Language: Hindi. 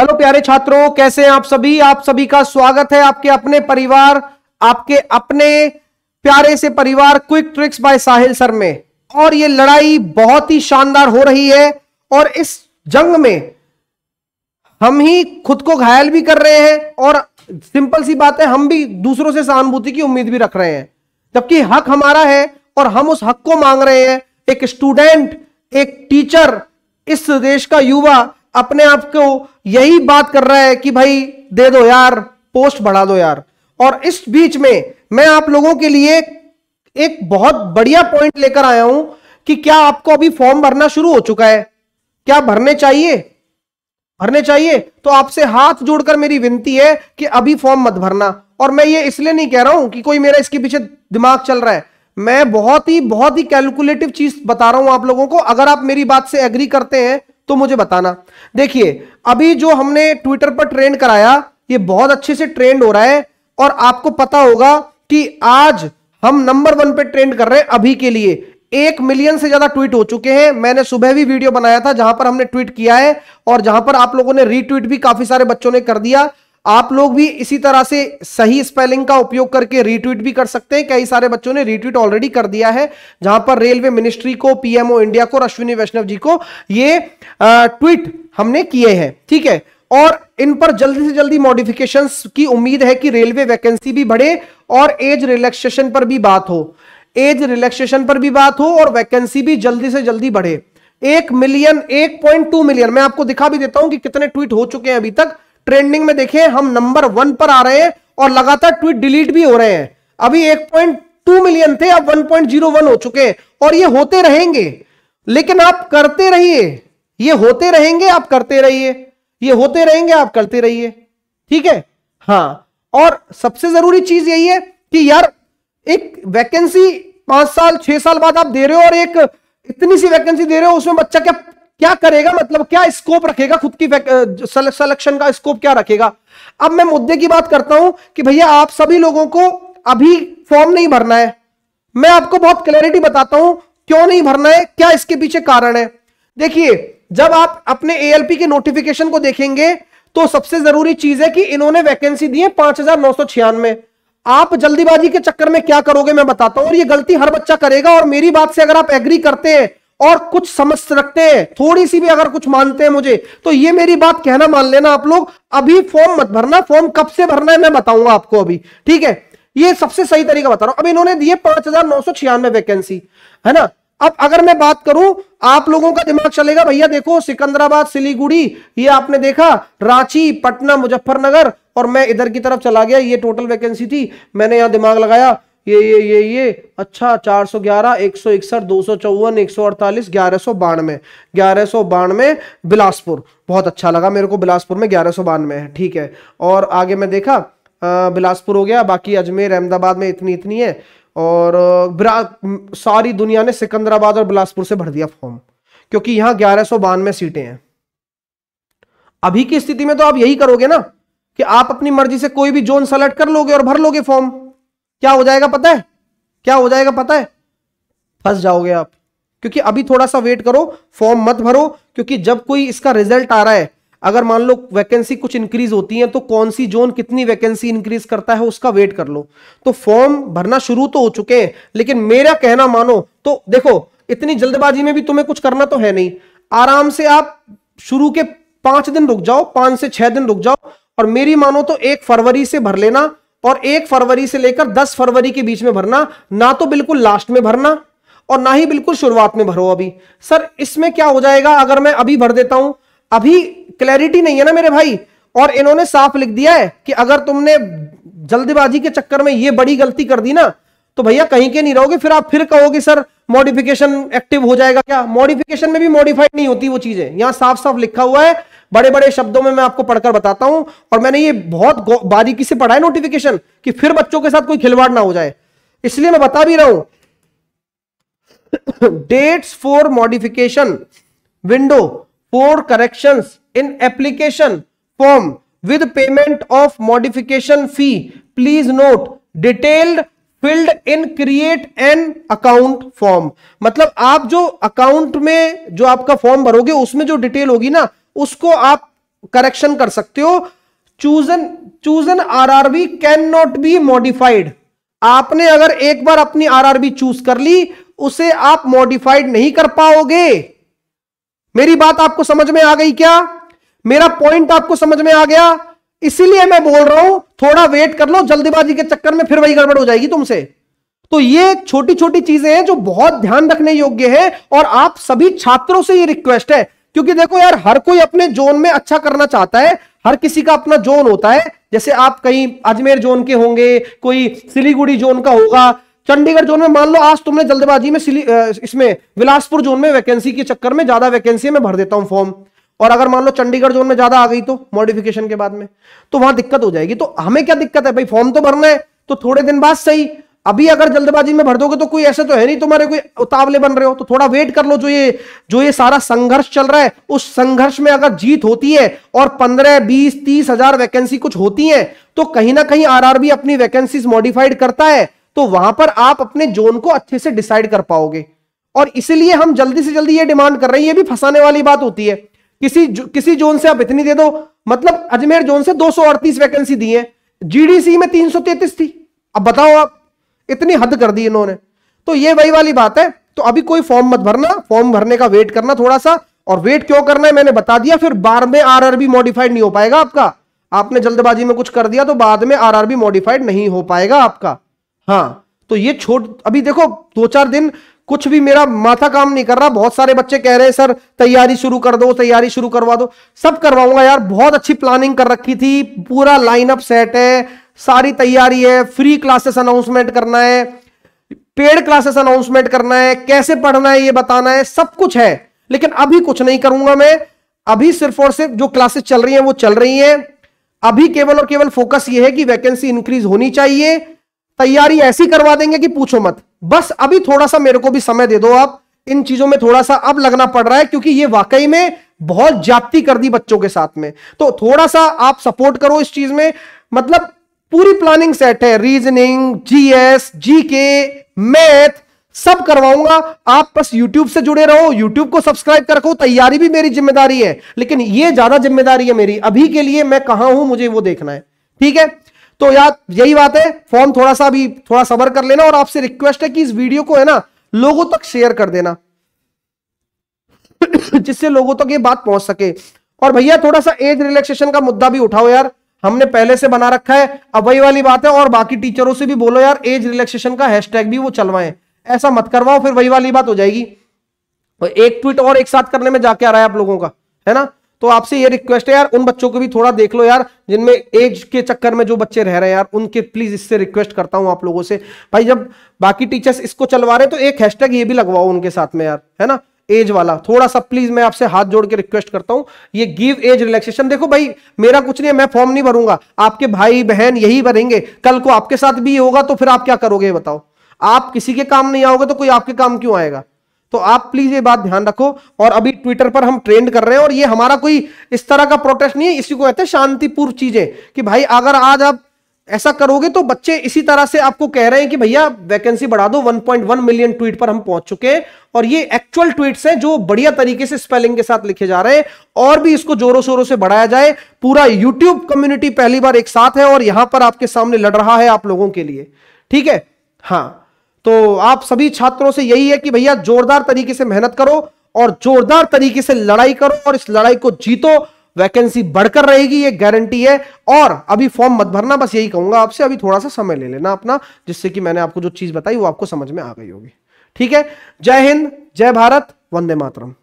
हेलो प्यारे छात्रों कैसे हैं आप सभी आप सभी का स्वागत है आपके अपने परिवार आपके अपने प्यारे से परिवार quick tricks by Sahil sir में और ये लड़ाई बहुत ही शानदार हो रही है और इस जंग में हम ही खुद को घायल भी कर रहे हैं और सिंपल सी बात है हम भी दूसरों से सहानुभूति की उम्मीद भी रख रहे हैं जबकि हक हमारा है और हम उस हक को मांग रहे हैं एक स्टूडेंट एक टीचर इस देश का युवा अपने आप को यही बात कर रहा है कि भाई दे दो यार पोस्ट बढ़ा दो यार और इस बीच में मैं आप लोगों के लिए एक बहुत बढ़िया पॉइंट लेकर आया हूं कि क्या आपको अभी फॉर्म भरना शुरू हो चुका है क्या भरने चाहिए भरने चाहिए तो आपसे हाथ जोड़कर मेरी विनती है कि अभी फॉर्म मत भरना और मैं ये इसलिए नहीं कह रहा हूं कि कोई मेरा इसके पीछे दिमाग चल रहा है मैं बहुत ही बहुत ही कैलकुलेटिव चीज बता रहा हूं आप लोगों को अगर आप मेरी बात से एग्री करते हैं तो मुझे बताना देखिए अभी जो हमने ट्विटर पर ट्रेंड कराया ये बहुत अच्छे से ट्रेंड हो रहा है और आपको पता होगा कि आज हम नंबर वन पे ट्रेंड कर रहे हैं अभी के लिए एक मिलियन से ज्यादा ट्वीट हो चुके हैं मैंने सुबह भी वीडियो बनाया था जहां पर हमने ट्वीट किया है और जहां पर आप लोगों ने रीट्वीट भी काफी सारे बच्चों ने कर दिया आप लोग भी इसी तरह से सही स्पेलिंग का उपयोग करके रीट्वीट भी कर सकते हैं कई सारे बच्चों ने रीट्वीट ऑलरेडी कर दिया है जहां पर रेलवे मिनिस्ट्री को पीएमओ इंडिया को अश्विनी वैष्णव जी को ये ट्वीट हमने किए हैं ठीक है और इन पर जल्दी से जल्दी मॉडिफिकेशन की उम्मीद है कि रेलवे वैकेंसी भी बढ़े और एज रिलैक्सेशन पर भी बात हो एज रिलैक्सेशन पर भी बात हो और वैकेंसी भी जल्दी से जल्दी बढ़े एक मिलियन एक पॉइंट टू मिलियन मैं आपको दिखा भी देता हूं कि कितने ट्वीट हो चुके हैं अभी तक ट्रेंडिंग में देखें हम नंबर वन पर आ रहे हैं और लगातार ट्वीट डिलीट भी हो रहे हैं अभी 1.2 मिलियन थे अब 1.01 हो चुके हैं और ये होते रहेंगे लेकिन आप करते रहिए ये होते रहेंगे आप करते रहिए ये होते रहेंगे आप करते रहिए ठीक है हाँ और सबसे जरूरी चीज यही है कि यार एक वैकेंसी पांच साल छह साल बाद आप दे रहे हो और एक इतनी सी वैकेंसी दे रहे हो उसमें बच्चा क्या क्या करेगा मतलब क्या स्कोप रखेगा खुद की सिलेक्शन का स्कोप क्या रखेगा अब मैं मुद्दे की बात करता हूं कि भैया आप सभी लोगों को अभी फॉर्म नहीं भरना है मैं आपको बहुत क्लैरिटी बताता हूं क्यों नहीं भरना है क्या इसके पीछे कारण है देखिए जब आप अपने ए के नोटिफिकेशन को देखेंगे तो सबसे जरूरी चीज है कि इन्होंने वैकेंसी दी है पांच आप जल्दीबाजी के चक्कर में क्या करोगे मैं बताता हूं और ये गलती हर बच्चा करेगा और मेरी बात से अगर आप एग्री करते हैं और कुछ समझ रखते हैं थोड़ी सी भी अगर कुछ मानते हैं मुझे तो ये मेरी बात कहना मान लेना आप लोग अभी फॉर्म मत भरना फॉर्म कब से भरना है मैं बताऊंगा आपको अभी ठीक है ये सबसे सही तरीका बता रहा हूं अब इन्होंने दिए पांच हजार नौ सौ छियानवे वैकेंसी है ना अब अगर मैं बात करूं आप लोगों का दिमाग चलेगा भैया देखो सिकंदराबाद सिलीगुड़ी ये आपने देखा रांची पटना मुजफ्फरनगर और मैं इधर की तरफ चला गया ये टोटल वैकेंसी थी मैंने यहां दिमाग लगाया ये ये ये ये अच्छा चार सौ ग्यारह एक सौ इकसठ दो सौ चौवन एक सौ अड़तालीस ग्यारह सौ बानवे ग्यारह सौ बानवे बिलासपुर बहुत अच्छा लगा मेरे को बिलासपुर में ग्यारह सौ बानवे है ठीक है और आगे मैं देखा बिलासपुर हो गया बाकी अजमेर अहमदाबाद में इतनी इतनी है और सारी दुनिया ने सिकंदराबाद और बिलासपुर से भर दिया फॉर्म क्योंकि यहाँ ग्यारह सौ बानवे सीटें हैं अभी की स्थिति में तो आप यही करोगे ना कि आप अपनी मर्जी से कोई भी जोन सेलेक्ट कर लोगे और भर लोगे फॉर्म क्या हो जाएगा पता है क्या हो जाएगा पता है फंस जाओगे आप क्योंकि अभी थोड़ा सा वेट करो फॉर्म मत भरो क्योंकि जब कोई इसका रिजल्ट आ रहा है अगर मान लो वैकेंसी कुछ इंक्रीज होती है तो कौन सी जोन कितनी वैकेंसी इंक्रीज करता है उसका वेट कर लो तो फॉर्म भरना शुरू तो हो चुके हैं लेकिन मेरा कहना मानो तो देखो इतनी जल्दबाजी में भी तुम्हें कुछ करना तो है नहीं आराम से आप शुरू के पांच दिन रुक जाओ पांच से छह दिन रुक जाओ और मेरी मानो तो एक फरवरी से भर लेना और एक फरवरी से लेकर दस फरवरी के बीच में भरना ना तो बिल्कुल लास्ट में भरना और ना ही बिल्कुल शुरुआत में भरो अभी सर इसमें क्या हो जाएगा अगर मैं अभी भर देता हूं अभी क्लैरिटी नहीं है ना मेरे भाई और इन्होंने साफ लिख दिया है कि अगर तुमने जल्दबाजी के चक्कर में यह बड़ी गलती कर दी ना तो भैया कहीं के नहीं रहोगे फिर आप फिर कहोगे सर मॉडिफिकेशन एक्टिव हो जाएगा क्या मॉडिफिकेशन में भी मॉडिफाइड नहीं होती वो चीजें यहां साफ साफ लिखा हुआ है बड़े बड़े शब्दों में मैं आपको पढ़कर बताता हूं और मैंने ये बहुत बारीकी से पढ़ा है नोटिफिकेशन कि फिर बच्चों के साथ कोई खिलवाड़ ना हो जाए इसलिए मैं बता भी रहा हूं dates for modification window for correction in application form with payment of modification fee please note detailed filled in create an account form मतलब आप जो अकाउंट में जो आपका फॉर्म भरोगे उसमें जो डिटेल होगी ना उसको आप करेक्शन कर सकते हो chosen chosen RRB can not be modified आपने अगर एक बार अपनी आरआरबी चूज कर ली उसे आप मॉडिफाइड नहीं कर पाओगे मेरी बात आपको समझ में आ गई क्या मेरा पॉइंट आपको समझ में आ गया इसीलिए मैं बोल रहा हूं थोड़ा वेट कर लो जल्दबाजी के चक्कर में फिर वही गड़बड़ हो जाएगी तुमसे तो ये छोटी छोटी चीजें हैं जो बहुत ध्यान रखने योग्य है और आप सभी छात्रों से ये रिक्वेस्ट है क्योंकि देखो यार हर कोई अपने जोन में अच्छा करना चाहता है हर किसी का अपना जोन होता है जैसे आप कहीं अजमेर जोन के होंगे कोई सिलीगुड़ी जोन का होगा चंडीगढ़ जोन में मान लो आज तुमने जल्दबाजी में इसमें विलासपुर जोन में वैकेंसी के चक्कर में ज्यादा वैकेंसी में भर देता हूं फॉर्म और अगर मान लो चंडीगढ़ जोन में ज्यादा आ गई तो मॉडिफिकेशन के बाद में तो वहां दिक्कत हो जाएगी तो हमें क्या दिक्कत है भाई फॉर्म तो भरना है तो थोड़े दिन बाद सही अभी अगर जल्दबाजी में भर दोगे तो कोई ऐसे तो है नहीं तुम्हारे कोई उतावले बन रहे हो तो थोड़ा वेट कर लो जो ये जो ये सारा संघर्ष चल रहा है उस संघर्ष में अगर जीत होती है और पंद्रह बीस तीस हजार वैकेंसी कुछ होती है तो कहीं ना कहीं आरआरबी अपनी वैकेंसी मॉडिफाइड करता है तो वहां पर आप अपने जोन को अच्छे से डिसाइड कर पाओगे और इसीलिए हम जल्दी से जल्दी ये डिमांड कर रहे हैं ये भी फंसाने वाली बात होती है किसी किसी जोन से आप इतनी दे दो मतलब अजमेर जोन से दो वैकेंसी दी है जीडीसी में तीन थी अब बताओ आप इतनी हद कर दी इन्होंने तो ये वही वाली बात है तो अभी कोई फॉर्म मत भरना फॉर्म भरने का वेट करना थोड़ा सा और वेट क्यों करना है मैंने बता दिया फिर बार में आरआरबी मॉडिफाइड नहीं हो पाएगा आपका आपने जल्दबाजी में कुछ कर दिया तो बाद में आरआरबी मॉडिफाइड नहीं हो पाएगा आपका हाँ तो ये छोट अभी देखो दो चार दिन कुछ भी मेरा माथा काम नहीं कर रहा बहुत सारे बच्चे कह रहे हैं सर तैयारी शुरू कर दो तैयारी शुरू करवा दो सब करवाऊंगा यार बहुत अच्छी प्लानिंग कर रखी थी पूरा लाइनअप सेट है सारी तैयारी है फ्री क्लासेस अनाउंसमेंट करना है पेड क्लासेस अनाउंसमेंट करना है कैसे पढ़ना है ये बताना है सब कुछ है लेकिन अभी कुछ नहीं करूंगा मैं अभी सिर्फ और सिर्फ जो क्लासेस चल रही हैं वो चल रही हैं अभी केवल और केवल फोकस ये है कि वैकेंसी इंक्रीज होनी चाहिए तैयारी ऐसी करवा देंगे कि पूछो मत बस अभी थोड़ा सा मेरे को भी समय दे दो आप इन चीजों में थोड़ा सा अब लगना पड़ रहा है क्योंकि ये वाकई में बहुत जाप्ती कर दी बच्चों के साथ में तो थोड़ा सा आप सपोर्ट करो इस चीज में मतलब पूरी प्लानिंग सेट है रीजनिंग जीएस जीके मैथ सब करवाऊंगा आप बस यूट्यूब से जुड़े रहो यूट्यूब को सब्सक्राइब कर रखो तैयारी भी मेरी जिम्मेदारी है लेकिन ये ज्यादा जिम्मेदारी है मेरी अभी के लिए मैं कहा हूं मुझे वो देखना है ठीक है तो यार यही बात है फॉर्म थोड़ा सा भी थोड़ा सबर कर लेना और आपसे रिक्वेस्ट है कि इस वीडियो को है ना लोगों तक शेयर कर देना जिससे लोगों तक ये बात पहुंच सके और भैया थोड़ा सा एज रिलैक्सेशन का मुद्दा भी उठाओ यार हमने पहले से बना रखा है अब वही वाली बात है और बाकी टीचरों से भी बोलो यार एज रिलैक्सेशन का हैशटैग भी वो चलवाएं ऐसा मत करवाओ फिर वही वाली बात हो जाएगी एक ट्वीट और एक साथ करने में जाके आ रहा है आप लोगों का है ना तो आपसे ये रिक्वेस्ट है यार उन बच्चों को भी थोड़ा देख लो यार जिनमें एज के चक्कर में जो बच्चे रह रहे हैं यार उनके प्लीज इससे रिक्वेस्ट करता हूं आप लोगों से भाई जब बाकी टीचर्स इसको चलवा रहे तो एक हैशटैग ये भी लगवाओ उनके साथ में यार है ना एज वाला थोड़ा सा प्लीज मैं आपसे हाथ जोड़ के रिक्वेस्ट करता हूं ये गिव एज रिलैक्सेशन देखो भाई मेरा कुछ नहीं है मैं फॉर्म नहीं भरूंगा आपके भाई बहन यही भरेंगे कल को आपके साथ भी ये होगा तो फिर आप क्या करोगे बताओ आप किसी के काम नहीं आओगे तो कोई आपके काम क्यों आएगा तो आप प्लीज ये बात ध्यान रखो और अभी ट्विटर पर हम ट्रेंड कर रहे हैं और ये हमारा कोई इस तरह का प्रोटेस्ट नहीं है इसी को कहते हैं शांतिपूर्व चीजें कि भाई अगर आज आप ऐसा करोगे तो बच्चे इसी तरह से आपको कह रहे हैं कि भैया वैकेंसी बढ़ा दो 1.1 मिलियन ट्वीट पर हम पहुंच चुके हैं और ये एक्चुअल ट्वीट्स हैं जो बढ़िया तरीके से स्पेलिंग के साथ लिखे जा रहे हैं और भी इसको जोरों शोरों से बढ़ाया जाए पूरा यूट्यूब कम्युनिटी पहली बार एक साथ है और यहां पर आपके सामने लड़ रहा है आप लोगों के लिए ठीक है हाँ तो आप सभी छात्रों से यही है कि भैया जोरदार तरीके से मेहनत करो और जोरदार तरीके से लड़ाई करो और इस लड़ाई को जीतो वैकेंसी बढ़कर रहेगी ये गारंटी है और अभी फॉर्म मत भरना बस यही कहूंगा आपसे अभी थोड़ा सा समय ले लेना अपना जिससे कि मैंने आपको जो चीज बताई वो आपको समझ में आ गई होगी ठीक है जय हिंद जय भारत वंदे मातरम